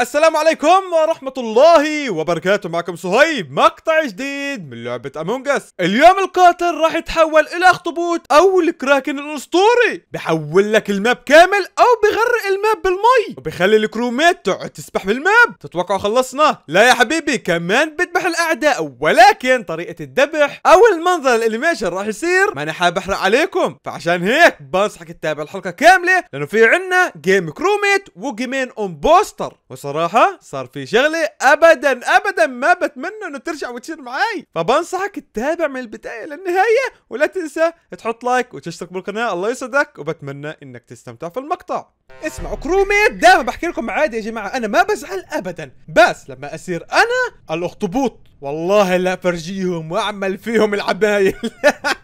السلام عليكم ورحمة الله وبركاته معكم صهيب مقطع جديد من لعبة امونج اس اليوم القاتل راح يتحول الى اخطبوط او الكراكن الاسطوري بحول لك الماب كامل او بغرق الماب بالمي وبيخلي الكروميت تقعد تسبح بالماب تتوقعوا خلصنا لا يا حبيبي كمان بذبح الاعداء ولكن طريقة الدبح او المنظر الانيميشن راح يصير ما حاب احرق عليكم فعشان هيك بنصحك تتابع الحلقة كاملة لانه في عنا جيم كروميت وجيمين اون بوستر صراحة صار في شغله ابدا ابدا ما بتمنى انه ترجع وتصير معي فبنصحك تتابع من البدايه للنهايه ولا تنسى تحط لايك وتشترك بالقناه الله يسعدك وبتمنى انك تستمتع في المقطع اسمعوا كروميت دائما بحكي لكم عادي يا جماعه انا ما بزعل ابدا بس لما اصير انا الاخطبوط والله لا فرجيهم واعمل فيهم العبايل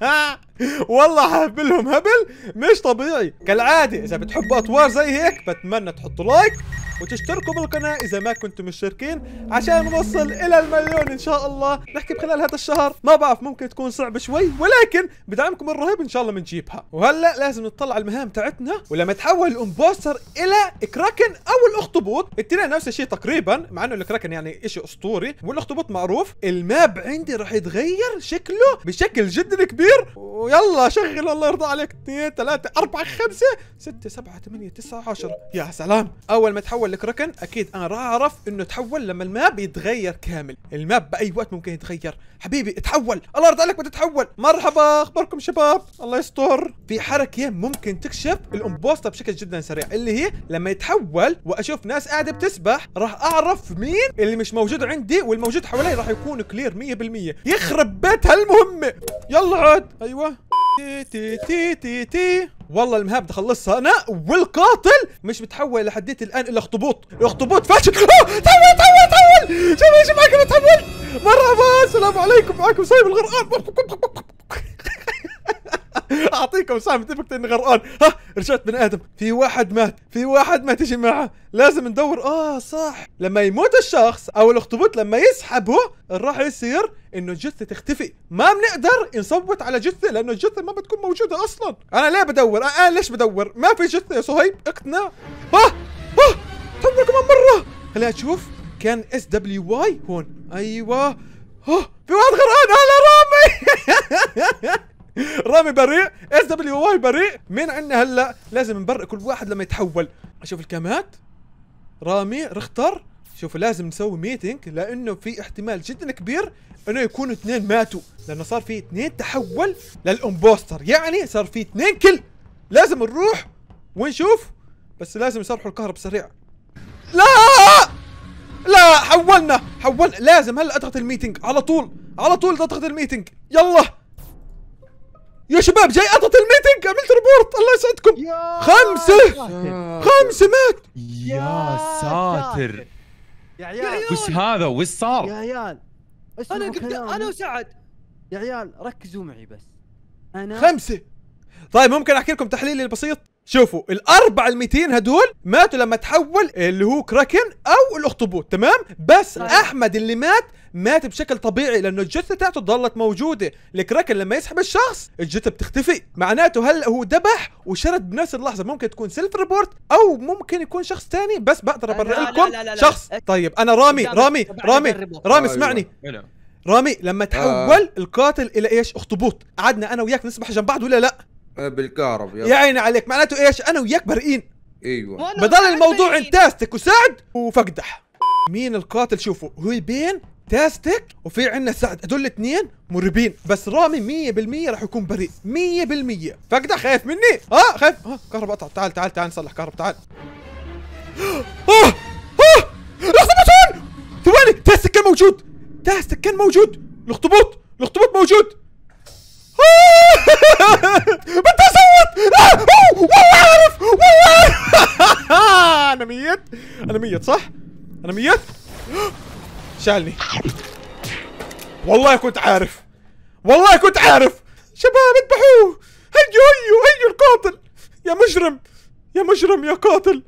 والله حبلهم هبل مش طبيعي كالعادة إذا بتحبوا أطوار زي هيك بتمنى تحطوا لايك وتشتركوا بالقناة إذا ما كنتم مشتركين عشان نوصل إلى المليون إن شاء الله نحكي بخلال هذا الشهر ما بعرف ممكن تكون صعبة شوي ولكن بدعمكم الرهيب إن شاء الله بنجيبها وهلأ لازم نطلع على المهام تاعتنا ولما تحول الأمبوستر إلى كراكن أو الأخطبوط التنين نفس الشيء تقريبا مع إنه الكراكن يعني إشي أسطوري والأخطبوط معروف الماب عندي راح يتغير شكله بشكل جدا كبير و... ويلا شغل الله يرضى عليك 2 3 4 5 6 7 8 9 10 يا سلام اول ما تحول لكركن اكيد انا راح اعرف انه تحول لما الماب يتغير كامل الماب باي وقت ممكن يتغير حبيبي اتحول الله يرضى عليك بتتحول مرحبا اخباركم شباب الله يستر في حركه ممكن تكشف الامبوستر بشكل جدا سريع اللي هي لما يتحول واشوف ناس قاعده بتسبح راح اعرف مين اللي مش موجود عندي والموجود حوالي راح يكون كلير 100% يخرب بيت هالمهمه يلا عاد ايوه تي تي تي تي تي والله المهاب تخلصها انا والقاتل مش متحول لحديت الان الى اخطبوط الاخطبوط فاشل تحول تحول تحول شوف يا جماعه كيف تحولت مرحبا السلام عليكم معكم سايب الغرقان اعطيكم سام تفكت اني غرقان ها رجعت بني ادم في واحد مات في واحد مات يا معه لازم ندور اه صح لما يموت الشخص او الاخطبوط لما يسحبه راح يصير انه الجثه تختفي ما بنقدر نصوت على جثه لانه الجثه ما بتكون موجوده اصلا انا ليه بدور انا ليش بدور ما في جثه يا صهيب اقتنع ها ها تمر كمان مره خليني اشوف كان اس دبليو واي هون ايوه ها في واحد غرقان انا رامي رامي بريء اس دبليو واي بريء مين عندنا هلا لازم نبرئ كل واحد لما يتحول اشوف الكامات رامي رختر شوفوا لازم نسوي ميتنج لانه في احتمال جدا كبير انه يكونوا اثنين ماتوا لانه صار في اثنين تحول للامبوستر يعني صار في اثنين كل لازم نروح ونشوف بس لازم يصلحوا الكهرب سريع لا لا حولنا حول لازم هلا اضغط الميتنج على طول على طول اضغط الميتنج يلا يا شباب جاي قطت الميتنج عملت ريبورت الله يسعدكم خمسة خمسة مات يا ساتر يا عيال وش هذا وش صار؟ يا عيال انا قلت انا وسعد يا عيال ركزوا معي بس انا خمسة طيب ممكن احكي لكم تحليلي البسيط شوفوا الاربع ال200 هدول ماتوا لما تحول اللي هو كراكن او الاخطبوط تمام بس طيب. احمد اللي مات مات بشكل طبيعي لانه الجثه تاعته ضلت موجوده الكراكن لما يسحب الشخص الجثه بتختفي معناته هلا هو ذبح وشرد بنفس اللحظه ممكن تكون سيلف ريبورت او ممكن يكون شخص ثاني بس بقدر ابرئ لكم شخص طيب انا رامي رامي رامي رامي أيوة. اسمعني رامي لما تحول آه. القاتل الى ايش اخطبوط قعدنا انا وياك نسبح جنب بعض ولا لا آه، بالكهرب يا عيني عليك معناته ايش انا وياك برئين ايوه بضل الموضوع انت تاستك وسعد وفقدح مين القاتل شوفوا هو بين تاستك وفي عندنا سعد هذول الاثنين مريبين بس رامي 100% راح يكون بريء 100% فقدح خايف مني اه خايف اه كهرب قطع تعال تعال تعال نصلح كهرب تعال اه اه, آه. الاخطبوطون ثواني تاستك كان موجود تاستك كان موجود الاخطبوط الاخطبوط موجود متى صوت والله عارف والله انا ميت انا ميت صح؟ انا ميت؟ شالني والله كنت عارف والله كنت عارف شباب اذبحوه هيو هيو هيو القاتل يا مجرم يا مجرم يا قاتل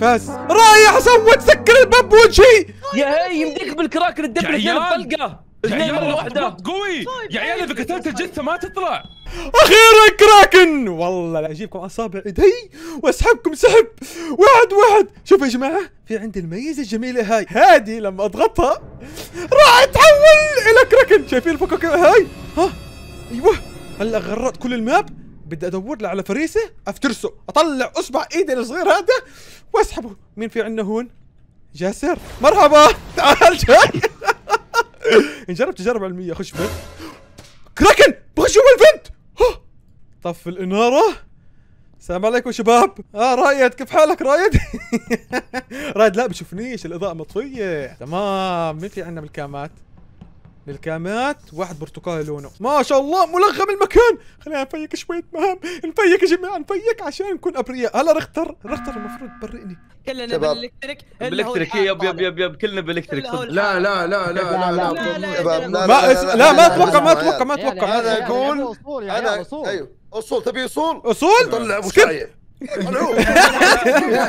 فاز رايح صوت سكر الباب بوجهي يا هي يمديك بالكراكر الدبل يا طلقه يا عيال واحدة قوي طيب، يا عيال اذا قتلت الجثة ما تطلع اخيرا كراكن والله لاجيبكم اجيبكم اصابع ايدي واسحبكم سحب واحد واحد شوف يا جماعه في عندي الميزه الجميله هاي هذه لما اضغطها راح اتحول الى كراكن شايفين الفكك هاي ها ايوه هلا غرقت كل الماب بدي ادور له على فريسه افترسه اطلع اصبع ايدي الصغير هذا واسحبه مين في عندنا هون جاسر مرحبا تعال جاي نجرب تجارب علميه خش بيت كراكن بخش جوا الفنت طفي الاناره السلام عليكم شباب اه رايد كيف حالك رايد رايد لا بشوفنيش الاضاءه مطفيه تمام مين في عندنا بالكامات بالكامات واحد برتقالي لونه ما شاء الله ملغم المكان خلينا نفيك شويه مهام نفيك يا جماعه نفيك عشان نكون ابرياء هلا رختر رختر المفروض تبرئني كلنا بالالكتريك بالالكتريك يب يب يب يب كلنا بالالكتريك لا لا لا لا لا لا لا ما لا ما اتوقع ما اتوقع ما اتوقع انا اقول انا ايوه اصول تبي اصول اصول طلع ابو شايب يا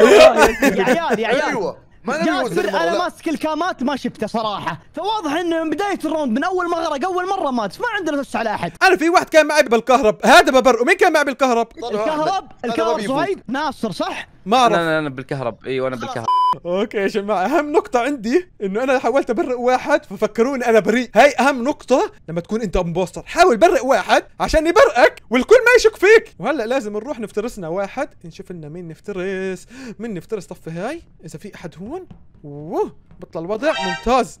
عيال يا عيال ما جاسر انا ماسك الكامات ما شفته صراحه فواضح انه من بدايه الروند من اول مغرق اول مره مات ما عندنا نفس على احد انا في واحد كان معي بالكهرب هذا ببر ومين كان معي بالكهرب الكهرب الكهرب صهيب ناصر صح ما اعرف انا انا بالكهرب ايوه انا بالكهرب اوكي يا جماعه اهم نقطه عندي انه انا حاولت ابرئ واحد ففكروني انا بريء هاي اهم نقطه لما تكون انت امبوستر حاول برئ واحد عشان يبرئك والكل ما يشك فيك وهلا لازم نروح نفترسنا واحد نشوف لنا مين نفترس مين نفترس طفي هاي اذا في احد هون هون اوه بطل الوضع ممتاز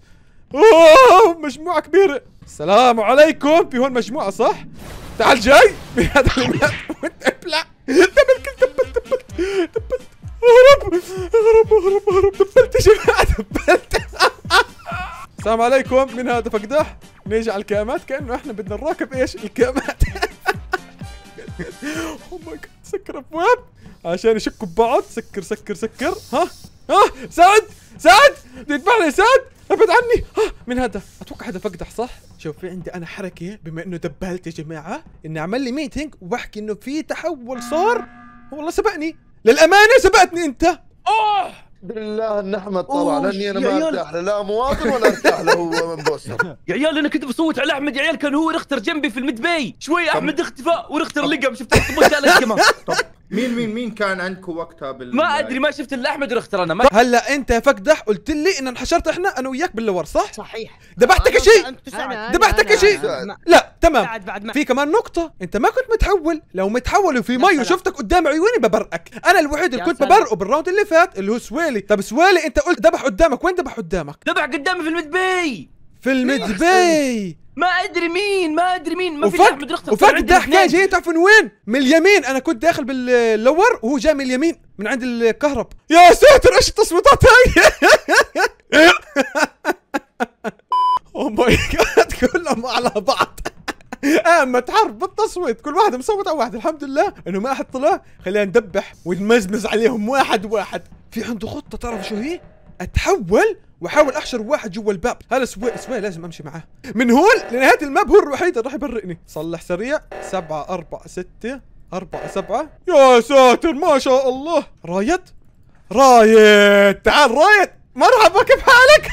اوه مجموعة كبيرة السلام عليكم في هون مجموعة صح؟ تعال جاي بهذا وانت ابلع دبل كل دبل دبل دبل اهرب اهرب اهرب اهرب دبلت يا جماعة دبلت السلام عليكم من هذا فقدح نيجي على الكامات كانه احنا بدنا نراكب ايش الكامات اوه ماي جاد سكر ابواب عشان يشكوا ببعض سكر سكر سكر ها اه سعد سعد تدفع لي سعد ابعد عني ها من هذا اتوقع هذا فقدح صح شوف في عندي انا حركه بما انه دبلت يا جماعه اني اعمل لي ميتنج وبحكي انه في تحول صار والله سبقني للامانه سبقتني انت اوه بالله ان احمد طلع لاني انا ما ارتاح له لا مواطن ولا ارتاح له هو من بوسر يا عيال انا كنت بصوت على احمد يا عيال كان هو رختر جنبي في المدبي شوي احمد اختفى ورختر لقم شفت على كمان مين مين مين كان عندكم وقتها بال ما ادري ما شفت الا احمد الاختر انا ما هلا انت يا فكدح قلت لي ان انحشرت احنا انا وياك باللور صح؟ صحيح ذبحتك شيء ذبحتك شيء لا تمام بعد بعد في كمان نقطة انت ما كنت متحول لو متحول وفي مي وشفتك قدام عيوني ببرئك انا الوحيد اللي كنت ببرئه بالراوند اللي فات اللي هو سويلي طب سويلي انت قلت ذبح قدامك وين ذبح قدامك؟ ذبح قدامي في المدبي في المدبي ما ادري مين ما ادري مين ما في احمد رختم وفك ده جاي تعرف من وين؟ من اليمين انا كنت داخل باللور وهو جاء من اليمين من عند الكهرب يا ساتر ايش التصويتات هاي او ماي جاد كلهم على بعض اما تحرب بالتصويت كل واحد مصوت على واحد الحمد لله انه ما احد طلع خلينا ندبح ونمزمز عليهم واحد واحد في عنده خطه تعرف شو هي؟ اتحول واحاول احشر واحد جوا الباب هذا سوي سوي لازم امشي معاه من هون لنهايه الماب هو الوحيد اللي راح يبرئني صلح سريع سبعة أربعة ستة أربعة سبعة يا ساتر ما شاء الله رايد رايد تعال رايد مرحبا كيف حالك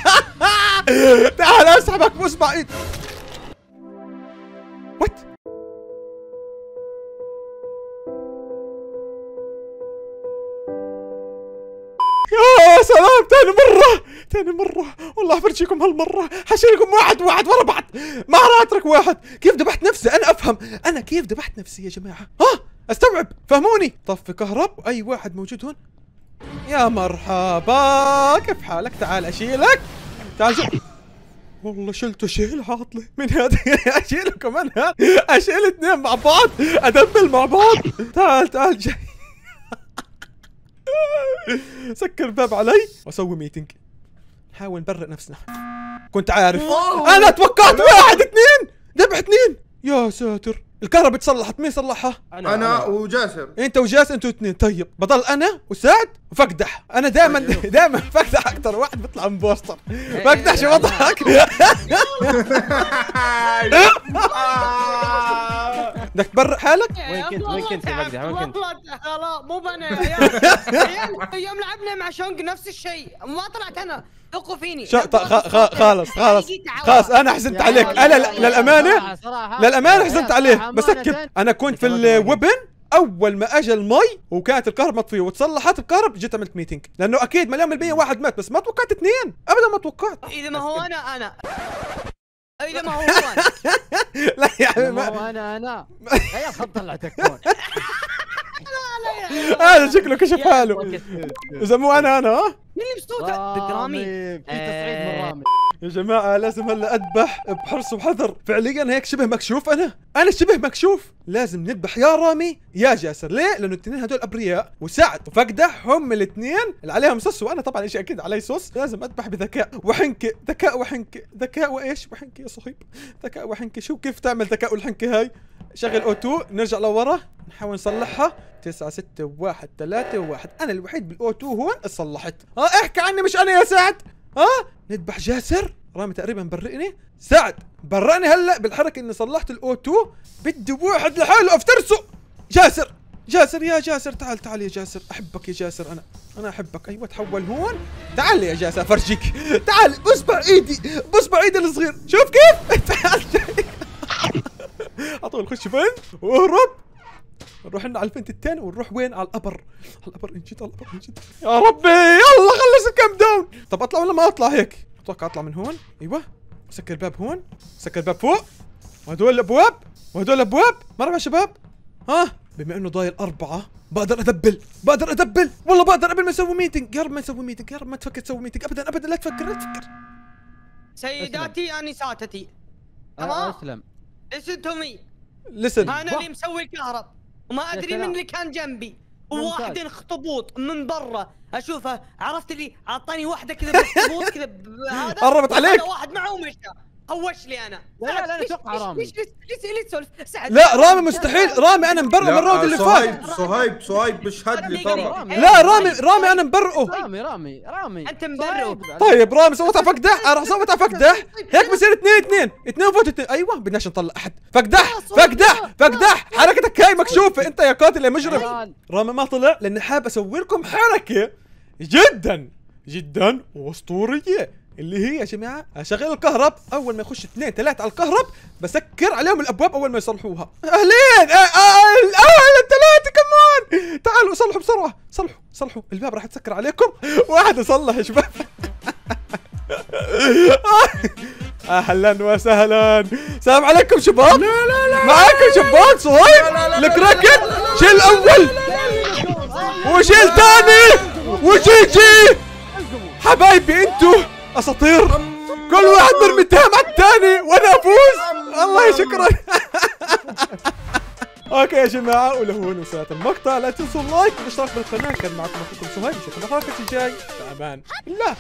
تعال اسحبك بصبع وات يا سلام تاني مرة تاني مرة والله فرجيكم هالمرة حشيلكم واحد واحد ورا بعض ما راح اترك واحد كيف ذبحت نفسي انا افهم انا كيف ذبحت نفسي يا جماعة ها استوعب فهموني طفي كهرب اي واحد موجود هون يا مرحبا كيف حالك تعال اشيلك تعال شوف والله شلته شيل عاطله من هذا اشيله كمان اشيل اثنين مع بعض ادبل مع بعض تعال تعال جاي سكر الباب علي واسوي ميتنج نحاول نبرئ نفسنا كنت عارف أوه. آه، انا توقعت واحد اثنين ذبح اثنين يا ساتر الكهرباء اتصلحت مين صلحها؟ انا انا وجاسر انت وجاسر انتوا اثنين طيب بضل انا وسعد وفقدح انا دائما أيوه. دائما فقدح اكثر واحد بيطلع بوستر إيه. فقدح شو وضعك؟ آه، بدك تبرق حالك؟ إيه، وين كنت وين كنت يا مجدي؟ وين كنت؟ لا مو انا يا عيال يوم لعبنا مع شونج نفس الشيء ما طلعت انا ثقوا فيني خالص خالص خلاص انا حزنت عليك انا للامانه للامانه حزنت عليك بسكت انا كنت في الويبن اول ما اجى المي وكانت الكهرب مطفيه وتصلحت الكهرب جيت عملت ميتنج لانه اكيد مليون بالمية واحد مات بس ما توقعت اثنين ابدا ما توقعت اذا ما هو انا انا اي لا ما هو لا يا عمي ما هو انا انا يا خط طلعتك هذا شكله كشف حاله اذا مو انا انا ها مين اللي بصوته؟ دقرامي في تصعيد من رامي آه. يا جماعه لازم هلا اذبح بحرص وحذر فعليا هيك شبه مكشوف انا انا شبه مكشوف لازم نذبح يا رامي يا جاسر ليه لانه الاثنين هدول ابرياء وسعد وفقده هم الاثنين اللي عليهم صوص وانا طبعا شيء اكيد علي صوص، لازم اذبح بذكاء وحنكه ذكاء وحنكه ذكاء وايش وحنكه يا صهيب ذكاء وحنكه شو كيف تعمل ذكاء والحنكة هاي شغل اوتو نرجع لورا نحاول نصلحها 9 6 1 3 1 انا الوحيد بالاوتو هون صلحت اه احكي عني مش انا يا سعد اه نذبح جاسر رامي تقريبا برئني سعد برئني هلا بالحركه اني صلحت الاو 2 بدي واحد لحاله افترسه جاسر جاسر يا جاسر تعال تعال يا جاسر احبك يا جاسر انا انا احبك ايوه تحول هون تعال يا جاسر افرجيك تعال بصبع ايدي بصبع ايدي الصغير شوف كيف تعال على طول خش فين واهرب نروح لنا على الفنت الثاني ونروح وين على الابر على الابر انجد على الابر انجد يا ربي يلا خلص الكام داون طب اطلع ولا ما اطلع هيك اتوقع اطلع من هون ايوه سكر الباب هون سكر الباب فوق وهدول الابواب وهدول الابواب مرحبا يا شباب ها بما انه ضايل اربعه بقدر ادبل بقدر ادبل والله بقدر قبل ما اسوي ميتنج يا رب ما اسوي ميتنج يا رب ما تفكر تسوي ميتنج ابدا ابدا لا تفكر لا تفكر سيداتي انساتتي أه، تمام اسلم ليسن تو مي ليسن انا اللي مسوي الكهرب وما ادري من اللي كان جنبي وواحد اخطبوط من برا اشوفه عرفت اللي اعطاني واحده كذا بخطبوط كذا هذا قربت عليك واحد معه ومشى قوش لي انا لا لا, لا اتوقع رامي ليش ليش ليش سولف سعد لا رامي مستحيل رامي انا مبرئ من الراوند اللي فات صهيب صهيب بشهد لي ترى لا رامي رامي انا مبرئه رامي رامي رامي انت مبرئه طيب. طيب رامي على فقدح راح على فقده هيك بصير اثنين اثنين اثنين فوت اثنين ايوه بدناش نطلع احد فقده فقده فقده حركتك هاي مكشوفه انت يا قاتل يا مجرم رامي ما طلع لاني حاب اسوي لكم حركه جدا جدا واسطوريه اللي هي يا جماعه اشغل الكهرب اول ما يخش اثنين ثلاثه على الكهرب بسكر عليهم الابواب اول ما يصلحوها اهلين اهلا ثلاثه كمان تعالوا صلحوا بسرعه صلحوا صلحوا الباب راح يتسكر عليكم واحد يصلح يا شباب اهلا وسهلا سلام عليكم شباب لا لا لا معاكم شباب صهيب الكراكن شيل اول وشيل ثاني وجيجي حبايبي انتوا اساطير كل واحد مرمي اتهام على الثاني وانا افوز الله شكرا اوكي يا جماعه ولهون وصلت المقطع لا تنسوا اللايك والاشتراك بالقناه كان معكم اخوكم سهيل نشوفكم الحلقه الجاي في امان الله